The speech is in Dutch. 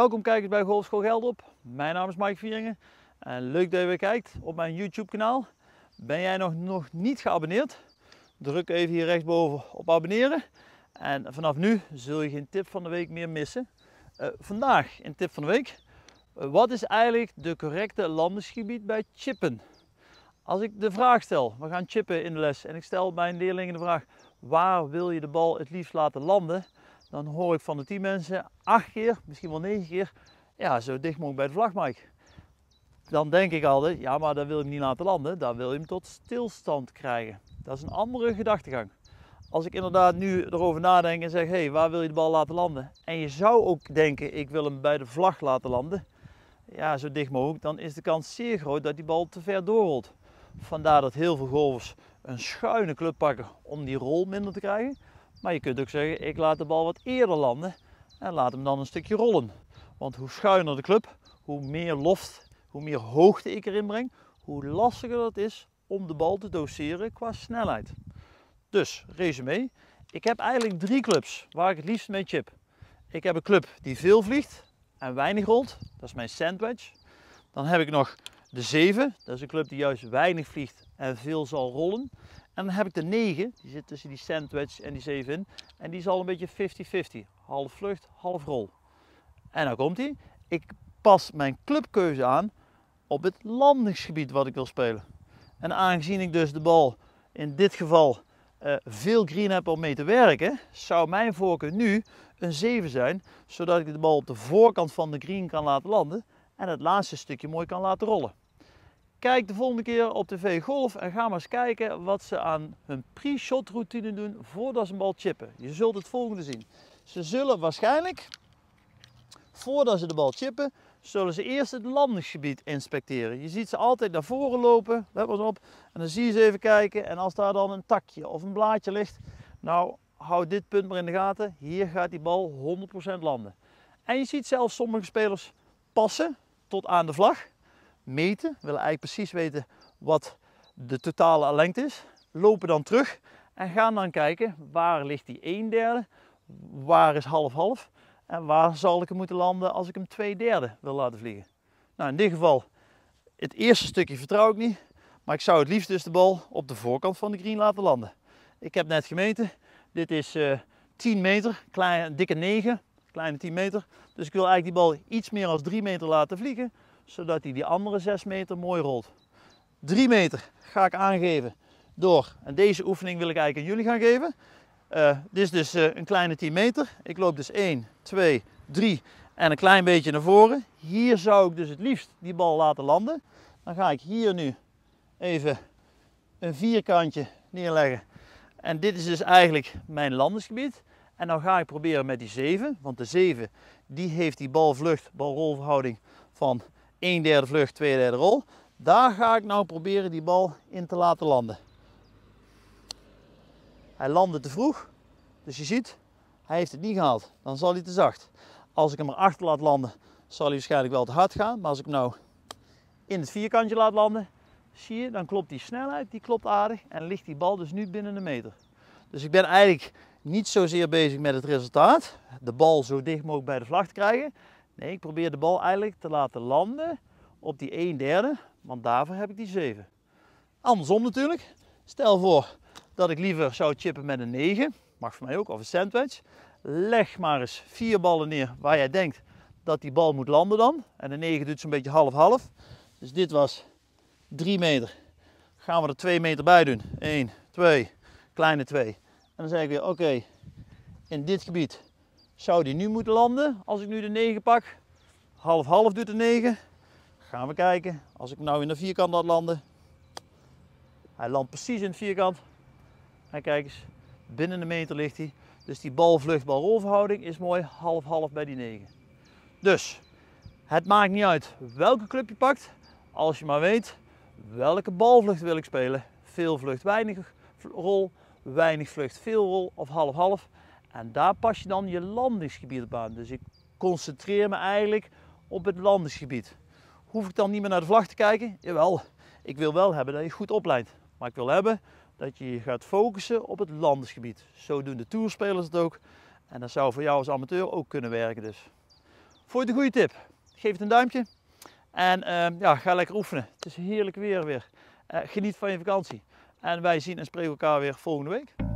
Welkom kijkers bij Golfschool op. Mijn naam is Mike Vieringen en leuk dat je weer kijkt op mijn YouTube kanaal. Ben jij nog, nog niet geabonneerd? Druk even hier rechtsboven op abonneren. En vanaf nu zul je geen tip van de week meer missen. Eh, vandaag in tip van de week. wat is eigenlijk de correcte landingsgebied bij chippen? Als ik de vraag stel, we gaan chippen in de les en ik stel mijn leerlingen de vraag waar wil je de bal het liefst laten landen? dan hoor ik van de 10 mensen acht keer, misschien wel negen keer, ja, zo dicht mogelijk bij de vlagmijk. Dan denk ik altijd, ja, maar dat wil je hem niet laten landen, dan wil je hem tot stilstand krijgen. Dat is een andere gedachtegang. Als ik inderdaad nu erover nadenk en zeg, hé, hey, waar wil je de bal laten landen? En je zou ook denken, ik wil hem bij de vlag laten landen, ja, zo dicht mogelijk, dan is de kans zeer groot dat die bal te ver doorrolt. Vandaar dat heel veel golfers een schuine club pakken om die rol minder te krijgen. Maar je kunt ook zeggen, ik laat de bal wat eerder landen en laat hem dan een stukje rollen. Want hoe schuiner de club, hoe meer loft, hoe meer hoogte ik erin breng, hoe lastiger dat is om de bal te doseren qua snelheid. Dus, resume, ik heb eigenlijk drie clubs waar ik het liefst mee chip. Ik heb een club die veel vliegt en weinig rolt, dat is mijn sandwich. Dan heb ik nog de 7, dat is een club die juist weinig vliegt en veel zal rollen. En dan heb ik de 9, die zit tussen die sandwich en die 7 in. En die is al een beetje 50-50. Half vlucht, half rol. En dan komt hij. Ik pas mijn clubkeuze aan op het landingsgebied wat ik wil spelen. En aangezien ik dus de bal in dit geval eh, veel green heb om mee te werken, zou mijn voorkeur nu een 7 zijn, zodat ik de bal op de voorkant van de green kan laten landen en het laatste stukje mooi kan laten rollen. Kijk de volgende keer op TV Golf en ga maar eens kijken wat ze aan hun pre-shot routine doen voordat ze een bal chippen. Je zult het volgende zien. Ze zullen waarschijnlijk, voordat ze de bal chippen, zullen ze eerst het landingsgebied inspecteren. Je ziet ze altijd naar voren lopen, let maar op, en dan zie je ze even kijken. En als daar dan een takje of een blaadje ligt, nou hou dit punt maar in de gaten. Hier gaat die bal 100% landen. En je ziet zelfs sommige spelers passen tot aan de vlag meten. willen eigenlijk precies weten wat de totale lengte is. Lopen dan terug en gaan dan kijken waar ligt die 1 derde, waar is half-half en waar zal ik hem moeten landen als ik hem 2 derde wil laten vliegen. Nou, in dit geval, het eerste stukje vertrouw ik niet, maar ik zou het liefst dus de bal op de voorkant van de green laten landen. Ik heb net gemeten, dit is uh, eh, 10 meter, kleine, dikke 9, kleine 10 meter. Dus ik wil eigenlijk die bal iets meer dan 3 meter laten vliegen, zodat hij die andere 6 meter mooi rolt. 3 meter ga ik aangeven door, en deze oefening wil ik eigenlijk aan jullie gaan geven. Eh, dit is dus eh, een kleine 10 meter. Ik loop dus 1, 2, 3 en een klein beetje naar voren. Hier zou ik dus het liefst die bal laten landen. Dan ga ik hier nu even een vierkantje neerleggen. En dit is dus eigenlijk mijn landingsgebied. En dan ga ik proberen met die 7, want de 7 die heeft die balvlucht, balrolverhouding van 1 derde vlucht, 2 derde rol. Daar ga ik nou proberen die bal in te laten landen. Hij landde te vroeg, dus je ziet, hij heeft het niet gehaald. Dan zal hij te zacht. Als ik hem erachter laat landen, zal hij waarschijnlijk wel te hard gaan. Maar als ik hem nou in het vierkantje laat landen, zie je, dan klopt die snelheid, die klopt aardig. En ligt die bal dus nu binnen een meter. Dus ik ben eigenlijk niet zozeer bezig met het resultaat. De bal zo dicht mogelijk bij de vlag te krijgen ik probeer de bal eigenlijk te laten landen op die 1 derde, want daarvoor heb ik die 7. Andersom natuurlijk. Stel voor dat ik liever zou chippen met een 9, mag voor mij ook, of een sandwich. Leg maar eens vier ballen neer waar jij denkt dat die bal moet landen dan. En een 9 doet zo'n beetje half-half. Dus dit was 3 meter. Gaan we er 2 meter bij doen. 1, 2, kleine 2. En dan zeg ik weer, oké, in dit gebied zou die nu moeten landen als ik nu de 9 pak? Half half doet de 9. Gaan we kijken. Als ik nou in de vierkant laat landen. Hij landt precies in het vierkant. En kijk eens, binnen de meter ligt hij. Dus die bal vlucht is mooi half-half bij die 9. Dus, het maakt niet uit welke club je pakt. Als je maar weet welke balvlucht wil ik spelen. Veel vlucht, weinig rol. Weinig vlucht, veel rol of half-half. En daar pas je dan je landingsgebied op aan. Dus ik concentreer me eigenlijk op het landingsgebied. Hoef ik dan niet meer naar de vlag te kijken? Jawel, ik wil wel hebben dat je goed opleidt. Maar ik wil hebben dat je je gaat focussen op het landingsgebied. Zo doen de toerspelers het ook. En dat zou voor jou als amateur ook kunnen werken dus. Voor de goede tip? Geef het een duimpje. En ehm, ja, ga lekker oefenen. Het is heerlijk weer weer. Eh, geniet van je vakantie. En wij zien en spreken elkaar weer volgende week.